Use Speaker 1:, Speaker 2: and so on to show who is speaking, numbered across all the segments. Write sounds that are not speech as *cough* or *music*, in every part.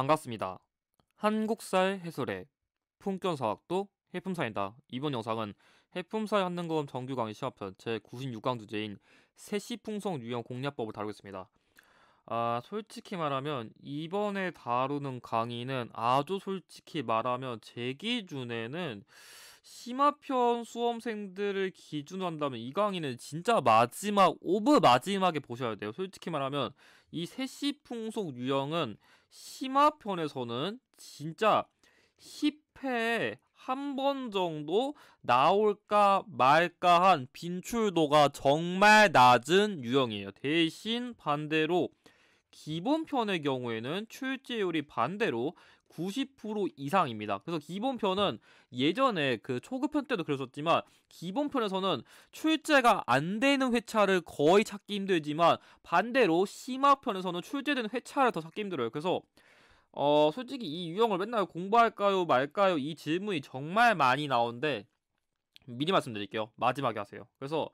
Speaker 1: 반갑습니다. 한국사의 해설의 품격사학도 해품사입니다. 이번 영상은 해품사의 한능검 정규 강의 시합편 제96강 주제인 세시풍성 유형 공략법을 다루겠습니다. 아, 솔직히 말하면 이번에 다루는 강의는 아주 솔직히 말하면 제 기준에는 심화편 수험생들을 기준으로 한다면 이 강의는 진짜 마지막 오브 마지막에 보셔야 돼요. 솔직히 말하면 이 세시풍속 유형은 심화편에서는 진짜 10회에 한 번 정도 나올까 말까 한 빈출도가 정말 낮은 유형이에요. 대신 반대로 기본편의 경우에는 출제율이 반대로 90% 이상입니다. 그래서 기본편은 예전에 그 초급편 때도 그랬었지만 기본편에서는 출제가 안 되는 회차를 거의 찾기 힘들지만 반대로 심화편에서는 출제된 회차를 더 찾기 힘들어요. 그래서 어 솔직히 이 유형을 맨날 공부할까요 말까요 이 질문이 정말 많이 나오는데 미리 말씀드릴게요. 마지막에 하세요. 그래서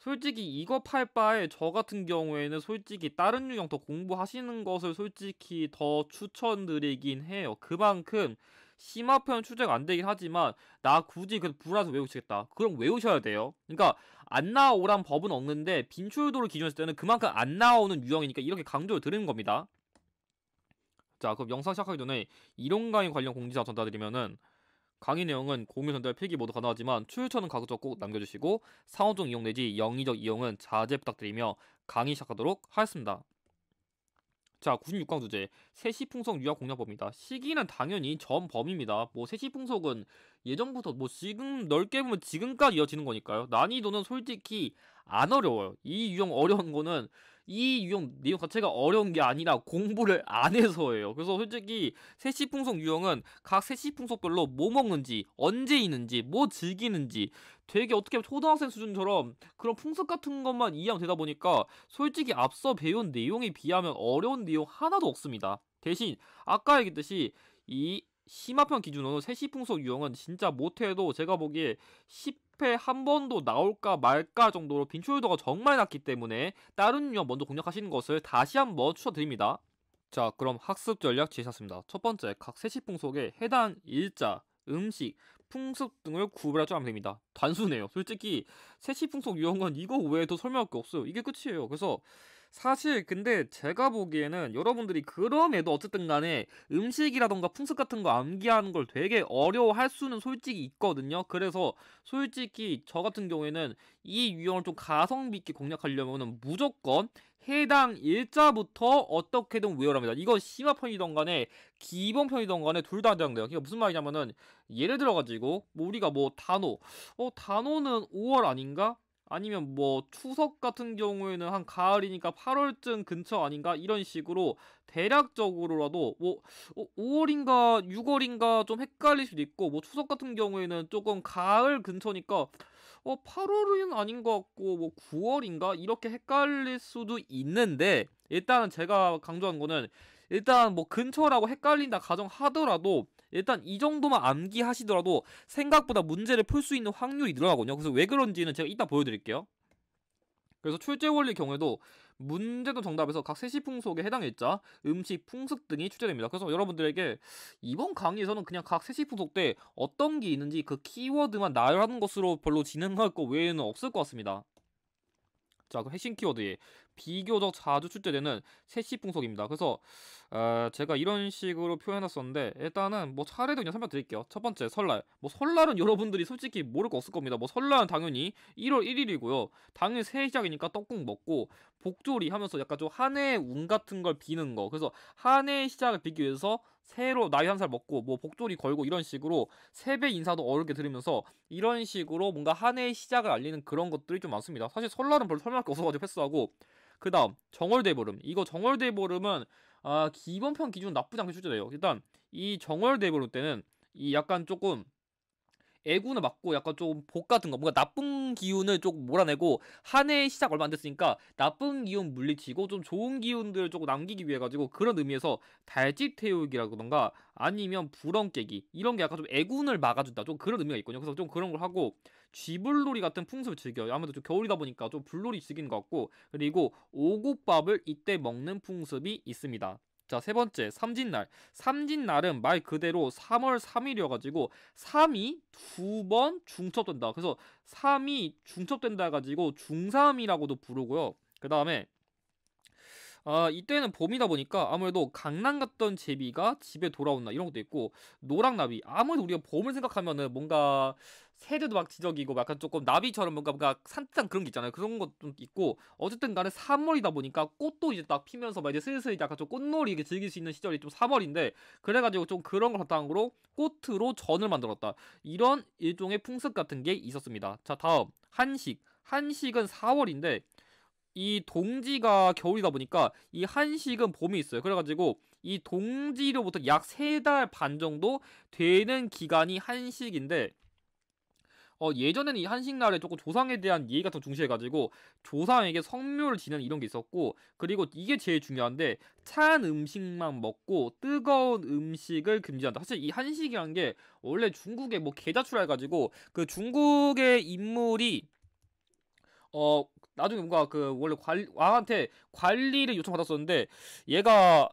Speaker 1: 솔직히 이거 팔 바에 저 같은 경우에는 솔직히 다른 유형 더 공부하시는 것을 솔직히 더 추천드리긴 해요. 그만큼 심화 표현 추제안 되긴 하지만 나 굳이 그 불안해서 외우시겠다. 그럼 외우셔야 돼요. 그러니까 안 나오란 법은 없는데 빈출도를 기준했을 때는 그만큼 안 나오는 유형이니까 이렇게 강조를 드리는 겁니다. 자, 그럼 영상 시작하기 전에 이론 강의 관련 공지사 전달드리면은 강의 내용은 공유 전달 필기 모두 가능하지만 출처는 가급적 꼭 남겨주시고 상호적 이용 내지 영의적 이용은 자제 부탁드리며 강의 시작하도록 하겠습니다. 자, 96강 주제 세시풍속 유학 공략법입니다. 시기는 당연히 전 범입니다. 뭐 세시풍속은 예전부터 뭐 지금 넓게 보면 지금까지 이어지는 거니까요. 난이도는 솔직히 안 어려워요. 이 유형 어려운 거는 이 유형 내용 자체가 어려운 게 아니라 공부를 안 해서예요. 그래서 솔직히 세시 풍속 유형은 각 세시 풍속별로 뭐 먹는지, 언제 있는지, 뭐 즐기는지 되게 어떻게 초등학생 수준처럼 그런 풍속 같은 것만 이해하면 되다 보니까 솔직히 앞서 배운 내용에 비하면 어려운 내용 하나도 없습니다. 대신 아까 얘기했듯이 이 심화편 기준으로 세시 풍속 유형은 진짜 못해도 제가 보기에 10 톱에 한 번도 나올까 말까 정도로 빈출도가 정말 낮기 때문에 다른 유형 먼저 공략하시는 것을 다시 한번 추천드립니다. 자 그럼 학습 전략 제시했습니다. 첫 번째 각 세시풍 속에 해당 일자, 음식, 풍습 등을 구별하지 않면 됩니다. 단순해요. 솔직히 세시풍속 유형은 이거 외에도 설명할 게 없어요. 이게 끝이에요. 그래서 사실 근데 제가 보기에는 여러분들이 그럼에도 어쨌든 간에 음식이라던가 풍습 같은 거 암기하는 걸 되게 어려워할 수는 솔직히 있거든요. 그래서 솔직히 저 같은 경우에는 이 유형을 좀 가성비 있게 공략하려면 무조건 해당 일자부터 어떻게든 외워랍니다. 이거 심화 편이던 간에 기본 편이던 간에 둘다 해당돼요. 그러니까 무슨 말이냐면은 예를 들어가지고 뭐 우리가 뭐 단어 어 단어는 5월 아닌가? 아니면 뭐 추석 같은 경우에는 한 가을이니까 8월쯤 근처 아닌가 이런 식으로 대략적으로라도 뭐 5월인가 어, 6월인가 좀 헷갈릴 수도 있고 뭐 추석 같은 경우에는 조금 가을 근처니까 어 8월은 아닌 것 같고 뭐 9월인가 이렇게 헷갈릴 수도 있는데 일단은 제가 강조한 거는 일단 뭐 근처라고 헷갈린다 가정하더라도 일단 이 정도만 암기하시더라도 생각보다 문제를 풀 수 있는 확률이 늘어나거든요. 그래서 왜 그런지는 제가 이따 보여드릴게요. 그래서 출제 원리 경우에도 문제도 정답에서 각 세시풍 속에 해당 일자, 음식, 풍습 등이 출제됩니다. 그래서 여러분들에게 이번 강의에서는 그냥 각 세시풍 속때 어떤 게 있는지 그 키워드만 나열하는 것으로 별로 진행할 거 외에는 없을 것 같습니다. 자, 그 핵심 키워드에 비교적 자주 출제되는 세시 풍속입니다. 그래서 어, 제가 이런 식으로 표현했었는데 일단은 뭐 차례도 그냥 설명드릴게요. 첫 번째 설날. 뭐 설날은 여러분들이 솔직히 모를 거 없을 겁니다. 뭐 설날은 당연히 1월 1일이고요. 당연히 새해 시작이니까 떡국 먹고 복조리 하면서 약간 좀한 해의 운 같은 걸 비는 거. 그래서 한 해의 시작을 비기 위해서 새로 나이 한 살 먹고 뭐 복조리 걸고 이런 식으로 세배 인사도 어렵게 들으면서 이런 식으로 뭔가 한 해의 시작을 알리는 그런 것들이 좀 많습니다. 사실 설날은 별로 설명할 게 없어가지고 패스하고 그 다음 정월대보름 이거 정월대보름은 아, 기본편 기준 나쁘지 않게 출제돼요 일단 이 정월대보름 때는 이 약간 조금 애군을 맞고 약간 좀 복 같은 거 뭔가 나쁜 기운을 조금 몰아내고 한 해 시작 얼마 안 됐으니까 나쁜 기운 물리치고 좀 좋은 기운들을 조금 남기기 위해 가지고 그런 의미에서 달집 태우기라던가 아니면 불엉 깨기 이런 게 약간 좀 애군을 막아준다 좀 그런 의미가 있거든요 그래서 좀 그런 걸 하고 쥐불놀이 같은 풍습을 즐겨요 아무래도 좀 겨울이다 보니까 좀 불놀이 즐기는 것 같고 그리고 오곡밥을 이때 먹는 풍습이 있습니다 자, 세 번째, 삼진날. 삼진날은 말 그대로 3월 3일이어가지고, 3이 두 번 중첩된다. 그래서 3이 중첩된다 해가지고, 중3이라고도 부르고요. 그 다음에, 아, 이때는 봄이다 보니까 아무래도 강남 갔던 제비가 집에 돌아온다 이런 것도 있고 노랑나비 아무래도 우리가 봄을 생각하면은 뭔가 새들도 막지적이고 약간 조금 나비처럼 뭔가 뭔가 산뜻한 그런 게 있잖아요 그런 것도 있고 어쨌든 간에 3월이다 보니까 꽃도 이제 딱 피면서 막 이제 슬슬 약간 좀 꽃놀이 이게 즐길 수 있는 시절이 좀 3월인데 그래가지고 좀 그런 걸 바탕으로 꽃으로 전을 만들었다 이런 일종의 풍습 같은 게 있었습니다 자 다음 한식 한식은 4월인데 이 동지가 겨울이다 보니까 이 한식은 봄이 있어요. 그래가지고 이 동지로부터 약 세 달 반 정도 되는 기간이 한식인데 어, 예전에는 이 한식날에 조금 조상에 대한 예의가 더 중시해가지고 조상에게 성묘를 지는 이런 게 있었고 그리고 이게 제일 중요한데 찬 음식만 먹고 뜨거운 음식을 금지한다. 사실 이 한식이란 게 원래 중국에 뭐계자출라 해가지고 그 중국의 인물이 어 나중에 뭔가 그 원래 관 왕한테 관리를 요청받았었는데 얘가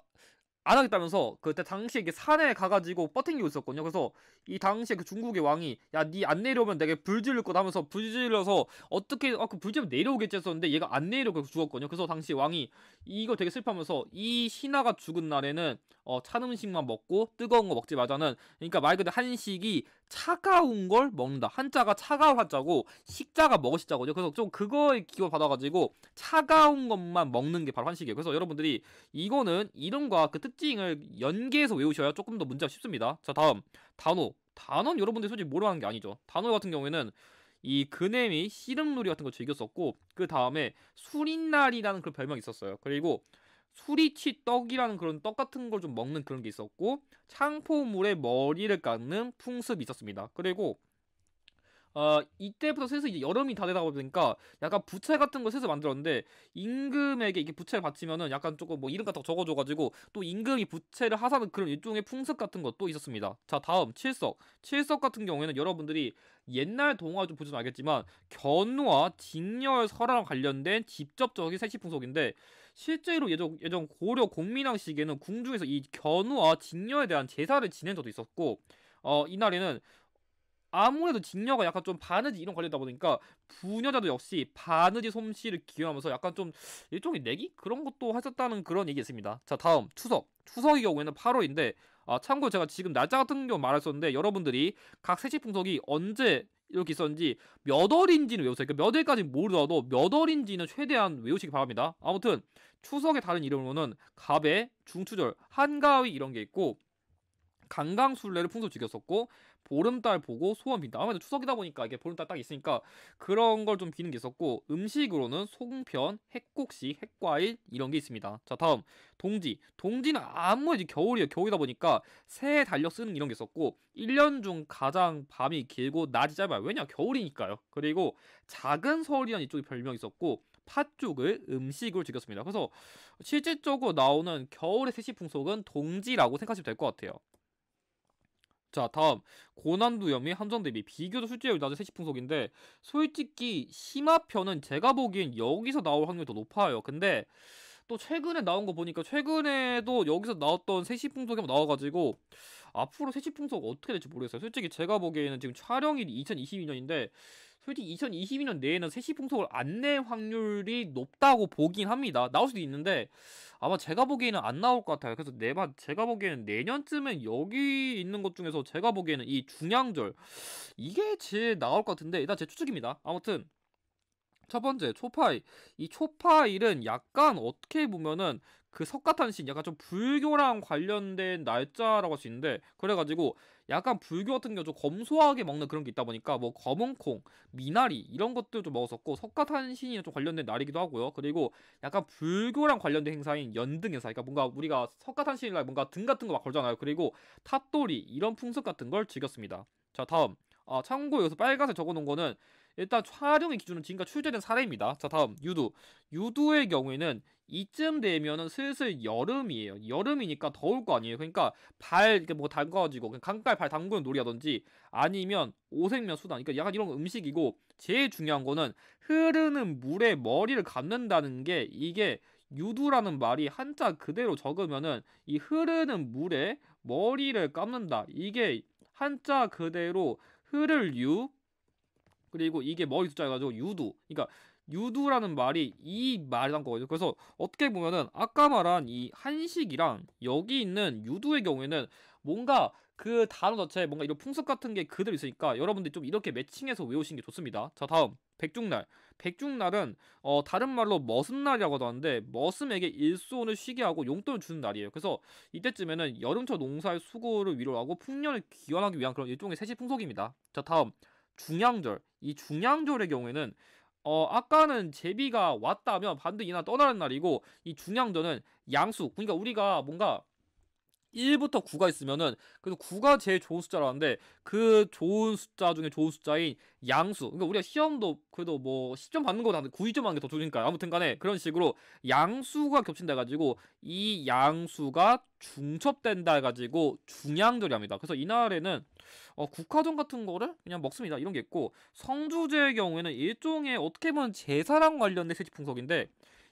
Speaker 1: 안 하겠다면서 그때 당시에 이게 산에 가가지고 버팅기고 있었거든요. 그래서 이 당시에 그 중국의 왕이 야 니 안 내려오면 내가 불질를 거다 하면서 불질르러서 어떻게 아 그불질면 내려오겠지 했었는데 얘가 안 내려오고 죽었거든요. 그래서 당시 왕이 이거 되게 슬퍼하면서 이 신하가 죽은 날에는 어, 찬 음식만 먹고 뜨거운 거 먹지 마자는 그러니까 말 그대로 한식이 차가운 걸 먹는다. 한자가 차가운 한자고 식자가 먹으시자거든요. 그래서 좀 그거에 기원 받아가지고 차가운 것만 먹는 게 바로 한식이에요. 그래서 여러분들이 이거는 이름과 그뜻 특징을 연계해서 외우셔야 조금 더 문제가 쉽습니다. 자 다음 단어. 단어는 여러분들 솔직히 모르 는게 아니죠. 단어 같은 경우에는 이 그네미 씨름놀이 같은 거 즐겼었고 그 다음에 수린날이라는 그런 별명이 있었어요. 그리고 수리치 떡이라는 그런 떡 같은 걸 좀 먹는 그런 게 있었고 창포물에 머리를 깎는 풍습이 있었습니다. 그리고 어, 이때부터 슬슬 이제 여름이 다 되다 보니까 약간 부채 같은 거 슬슬 만들었는데 임금에게 이게 부채를 바치면은 약간 조금 뭐 이름 같은 거 적어줘가지고 또 임금이 부채를 하사는 그런 일종의 풍습 같은 것도 있었습니다. 자 다음 칠석 칠석 같은 경우에는 여러분들이 옛날 동화 좀 보시면 알겠지만 견우와 직렬 설화랑 관련된 직접적인 세시 풍속인데 실제로 예전, 예전 고려 공민왕 시기에는 궁중에서 이 견우와 직녀에 대한 제사를 지낸 적도 있었고 어, 이날에는 아무래도 직녀가 약간 좀 바느질 이런 걸련다 보니까 부녀자도 역시 바느질 솜씨를 기여하면서 약간 좀 일종의 내기 그런 것도 하셨다는 그런 얘기 있습니다. 자 다음 추석 추석의 경우에는 8월인데 아 참고로 제가 지금 날짜 같은 경우 말했었는데 여러분들이 각 세시 풍속이 언제 이렇게 있었는지 몇 월인지는 외우세요. 그러니까 몇 월까지 모르더라도 몇 월인지는 최대한 외우시기 바랍니다. 아무튼 추석의 다른 이름으로는 갑의 중추절, 한가위 이런 게 있고 강강술래를 풍속 죽였었고 보름달 보고 소원 빈다. 아무래도 추석이다 보니까 이게 보름달 딱 있으니까 그런 걸 좀 비는 게 있었고 음식으로는 송편, 핵곡시, 핵과일 이런 게 있습니다. 자 다음 동지. 동지는 아무래도 겨울이에요. 겨울이다 보니까 새해 달력 쓰는 이런 게 있었고 1년 중 가장 밤이 길고 낮이 짧아요. 왜냐 겨울이니까요. 그리고 작은 서울이라는 이쪽이 별명이 있었고 팥죽을 음식으로 지켰습니다 그래서 실질적으로 나오는 겨울의 세시 풍속은 동지라고 생각하시면 될 것 같아요. 자 다음 고난도 염이 함정 대비 비교적 실제율 낮은 세시풍속인데 솔직히 심화편은 제가 보기엔 여기서 나올 확률이 더 높아요 근데 또 최근에 나온 거 보니까 최근에도 여기서 나왔던 세시풍속이 한 뭐 나와가지고 앞으로 세시풍속 어떻게 될지 모르겠어요 솔직히 제가 보기에는 지금 촬영일이 2022년인데 솔직히 2022년 내에는 3시 풍속을 안 낼 확률이 높다고 보긴 합니다. 나올 수도 있는데 아마 제가 보기에는 안 나올 것 같아요. 그래서 내가 네 제가 보기에는 내년쯤엔 여기 있는 것 중에서 제가 보기에는 이 중양절 이게 제일 나올 것 같은데 일단 제 추측입니다. 아무튼 첫 번째 초파일 이 초파일은 약간 어떻게 보면은 그 석가탄신 약간 좀 불교랑 관련된 날짜라고 할 수 있는데 그래가지고 약간 불교 같은 경우 좀 검소하게 먹는 그런 게 있다 보니까 뭐 검은콩, 미나리 이런 것도 좀 먹었었고 석가탄신이랑 좀 관련된 날이기도 하고요. 그리고 약간 불교랑 관련된 행사인 연등 행사, 그러니까 뭔가 우리가 석가탄신일날 뭔가 등 같은 거 막 걸잖아요. 그리고 탑돌이 이런 풍습 같은 걸 즐겼습니다. 자 다음. 아, 참고 여기서 빨간색 적어놓은 거는 일단 촬영의 기준은 지금까지 출제된 사례입니다. 자 다음 유두 유두의 경우에는 이쯤 되면은 슬슬 여름이에요. 여름이니까 더울 거 아니에요. 그러니까 발 이렇게 뭐 담가가지고 그냥 강가에 발 담그는 놀이라든지 아니면 오색면 수단. 그러니까 약간 이런 음식이고 제일 중요한 거는 흐르는 물에 머리를 감는다는 게 이게 유두라는 말이 한자 그대로 적으면은 이 흐르는 물에 머리를 감는다. 이게 한자 그대로 흐를 유 그리고 이게 머리 숫자여가지고 유두. 그러니까 유두라는 말이 이 말이란 거거든요. 그래서 어떻게 보면은 아까 말한 이 한식이랑 여기 있는 유두의 경우에는 뭔가 그 단어 자체에 뭔가 이런 풍습 같은 게 그대로 있으니까 여러분들이 좀 이렇게 매칭해서 외우시는 게 좋습니다. 자, 다음. 백중날. 백중날은 어 다른 말로 머슴날이라고도 하는데 머슴에게 일손을 쉬게 하고 용돈을 주는 날이에요. 그래서 이때쯤에는 여름철 농사의 수고를 위로하고 풍년을 기원하기 위한 그런 일종의 세시 풍속입니다. 자, 다음. 중양절 이 중양절의 경우에는 어, 아까는 제비가 왔다면 반드이나 떠나는 날이고 이 중양절은 양수 그러니까 우리가 뭔가 1부터 9가 있으면은 그래서 9가 제일 좋은 숫자라는데 그 좋은 숫자 중에 좋은 숫자인 양수. 그러니까 우리가 시험도 그래도 뭐 10점 받는 거보다 9점 받는게 더 좋으니까 아무튼 간에 그런 식으로 양수가 겹친다 해 가지고 이 양수가 중첩된다 해가지고 중양절이합니다. 그래서 이날에는 어, 국화전 같은 거를 그냥 먹습니다. 이런 게 있고 성주제의 경우에는 일종의 어떻게 보면 제사랑 관련된 세치풍석인데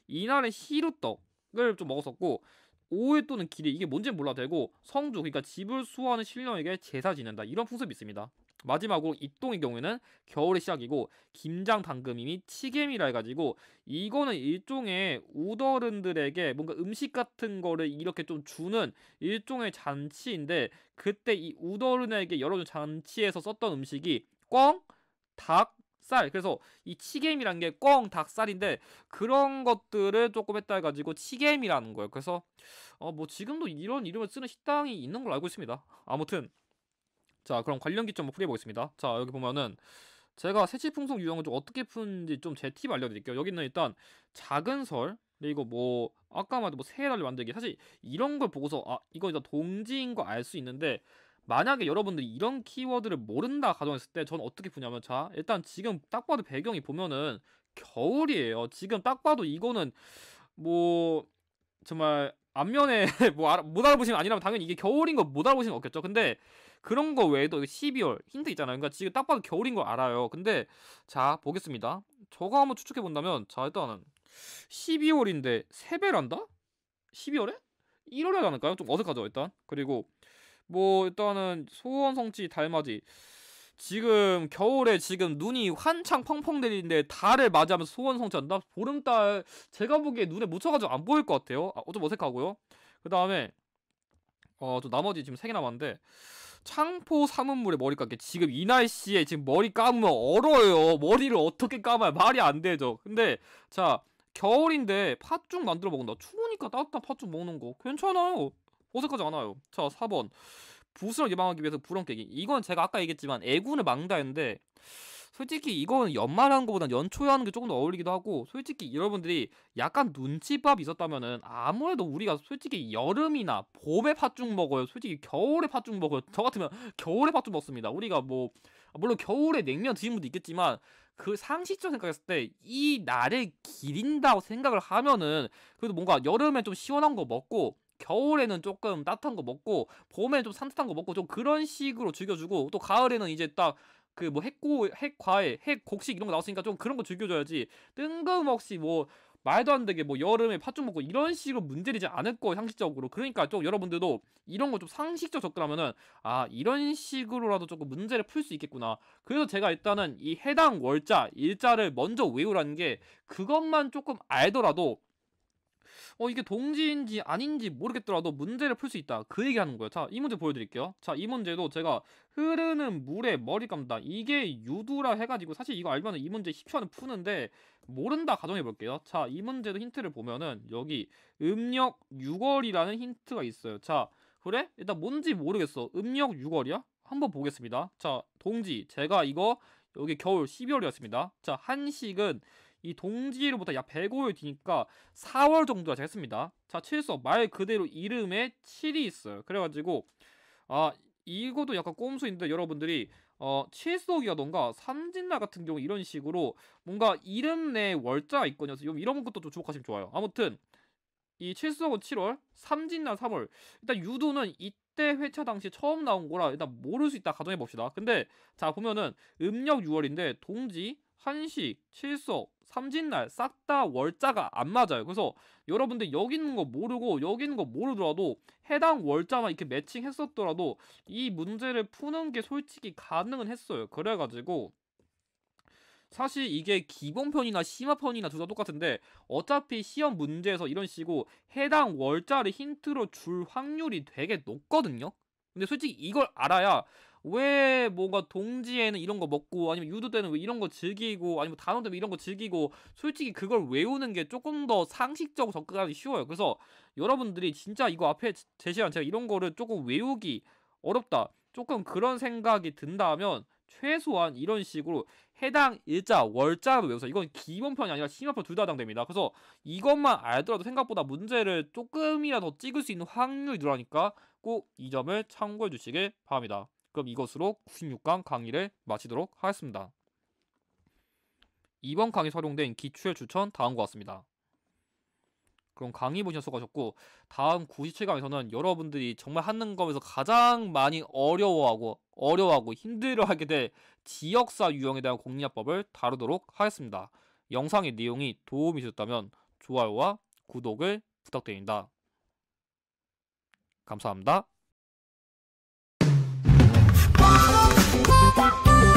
Speaker 1: 이날에 희루떡을 좀 먹었었고 오해 또는 길이 이게 뭔지 몰라 되고 성주 그러니까 집을 수호하는 신령에게 제사 지낸다 이런 풍습이 있습니다. 마지막으로 입동의 경우에는 겨울의 시작이고 김장 당금임이 치겜이라 해가지고 이거는 일종의 우더른들에게 뭔가 음식 같은 거를 이렇게 좀 주는 일종의 잔치인데 그때 이 우더른에게 열어준 잔치에서 썼던 음식이 꿩, 닭, 쌀. 그래서 이치겜이란게꿩 닭살인데 그런 것들을 조금 했다 해가지고 치겜이라는 거예요. 그래서 어 뭐 지금도 이런 이름을 쓰는 식당이 있는 걸로 알고 있습니다. 아무튼 자 그럼 관련 기점 풀이해 보겠습니다. 자 여기 보면은 제가 세치풍속 유형을 좀 어떻게 푸는지 좀 제 팁 알려드릴게요. 여기는 일단 작은 설 그리고 뭐 아까 말도 뭐 새해달리 만들기 사실 이런 걸 보고서 아 이거 일단 동지인 거 알 수 있는데 만약에 여러분들이 이런 키워드를 모른다 가정했을 때 저는 어떻게 보냐면자 일단 지금 딱 봐도 배경이 보면은 겨울이에요 지금 딱 봐도 이거는 뭐 정말 앞면에 *laughs* 뭐 알아, 못 알아보시면 아니라면 당연히 이게 겨울인 거 못 알아보시면 없겠죠. 근데 그런 거 외에도 12월 힌트 있잖아요. 그러니까 지금 딱 봐도 겨울인 거 알아요. 근데 자 보겠습니다. 저거 한번 추측해 본다면 자 일단은 12월인데 세배란다 12월에? 1월에 하니까요. 좀 어색하죠 일단. 그리고 뭐 일단은 소원 성취 달맞이 지금 겨울에 지금 눈이 한창 펑펑 내리는데 달을 맞이하면서 소원 성취한다? 보름달 제가 보기에 눈에 묻혀가지고 안 보일 것 같아요. 아, 좀 어색하고요. 그 다음에 어저 나머지 지금 세 개 남았는데 창포 삼은물에 머리 감게 지금 이 날씨에 지금 머리 감으면 얼어요. 머리를 어떻게 감아요? 말이 안 되죠. 근데 자 겨울인데 팥죽 만들어 먹는다. 추우니까 따뜻한 팥죽 먹는 거 괜찮아요. 어색하지않아요 자, 4번. 부스를 예방하기 위해서 부럼 깨기. 이건 제가 아까 얘기했지만 애군을 막는다 했는데 솔직히 이건 연말에 하는 것보단 연초에 하는 게 조금 더 어울리기도 하고 솔직히 여러분들이 약간 눈치밥이 있었다면은 아무래도 우리가 솔직히 여름이나 봄에 팥죽 먹어요. 솔직히 겨울에 팥죽 먹어요. 저 같으면 겨울에 팥죽 먹습니다. 우리가 뭐 물론 겨울에 냉면 드시는 분도 있겠지만 그 상식적 생각했을 때 이 날을 기린다고 생각을 하면은 그래도 뭔가 여름에 좀 시원한 거 먹고 겨울에는 조금 따뜻한 거 먹고 봄에 좀 산뜻한 거 먹고 좀 그런 식으로 즐겨주고 또 가을에는 이제 딱 그 뭐 핵고 핵과일 핵곡식 이런 거 나왔으니까 좀 그런 거 즐겨줘야지 뜬금없이 뭐 말도 안 되게 뭐 여름에 팥죽 먹고 이런 식으로 문제되지 않을 거 상식적으로 그러니까 좀 여러분들도 이런 거 좀 상식적 접근하면은 아 이런 식으로라도 조금 문제를 풀 수 있겠구나 그래서 제가 일단은 이 해당 월자 일자를 먼저 외우라는 게 그것만 조금 알더라도 어 이게 동지인지 아닌지 모르겠더라도 문제를 풀 수 있다. 그 얘기하는 거예요. 자, 이 문제 보여드릴게요. 자, 이 문제도 제가 흐르는 물에 머리 감다 이게 유두라 해가지고 사실 이거 알면 이 문제 10초 안에 푸는데 모른다 가정해 볼게요. 자, 이 문제도 힌트를 보면은 여기 음력 6월이라는 힌트가 있어요. 자, 그래? 일단 뭔지 모르겠어. 음력 6월이야? 한번 보겠습니다. 자, 동지. 제가 이거 여기 겨울 12월이었습니다. 자, 한식은 이 동지로부터 약 105일 뒤니까 4월 정도가 됐습니다. 자, 칠석 말 그대로 이름에 7이 있어요. 그래가지고 아 이것도 약간 꼼수인데 여러분들이 어 칠석이라던가 삼진나 같은 경우 이런 식으로 뭔가 이름 내에 월자가 있거든요. 이런 것도 좀 주목하시면 좋아요. 아무튼 이 칠석은 7월, 삼진나 3월. 일단 유도는 이때 회차 당시 처음 나온 거라 일단 모를 수 있다 가정해 봅시다. 근데 자 보면은 음력 6월인데 동지 한시 칠석, 삼진날 싹 다 월자가 안 맞아요. 그래서 여러분들 여기 있는 거 모르고 여기 있는 거 모르더라도 해당 월자만 이렇게 매칭했었더라도 이 문제를 푸는 게 솔직히 가능은 했어요. 그래가지고 사실 이게 기본편이나 심화편이나 둘 다 똑같은데 어차피 시험 문제에서 이런 식으로 해당 월자를 힌트로 줄 확률이 되게 높거든요. 근데 솔직히 이걸 알아야 왜 뭔가 동지에는 이런 거 먹고 아니면 유도 때는 왜 이런 거 즐기고 아니면 단원 때문에 이런 거 즐기고 솔직히 그걸 외우는 게 조금 더 상식적으로 접근하기 쉬워요. 그래서 여러분들이 진짜 이거 앞에 제시한 제가 이런 거를 조금 외우기 어렵다. 조금 그런 생각이 든다면 최소한 이런 식으로 해당 일자, 월자로 외워서 이건 기본편이 아니라 심화편 둘 다 해당됩니다. 그래서 이것만 알더라도 생각보다 문제를 조금이라도 찍을 수 있는 확률이 늘어나니까 꼭 이 점을 참고해 주시길 바랍니다. 그럼 이것으로 96강 강의를 마치도록 하겠습니다. 이번 강의 활용된 기출 추천 다음과 같습니다. 그럼 강의 보셔서 수고하셨고 다음 97강에서는 여러분들이 정말 하는 거에서 가장 많이 어려워하고 어려워하고 힘들어하게 될 지역사 유형에 대한 공략법을 다루도록 하겠습니다. 영상의 내용이 도움이 되셨다면 좋아요와 구독을 부탁드립니다. 감사합니다. Bye.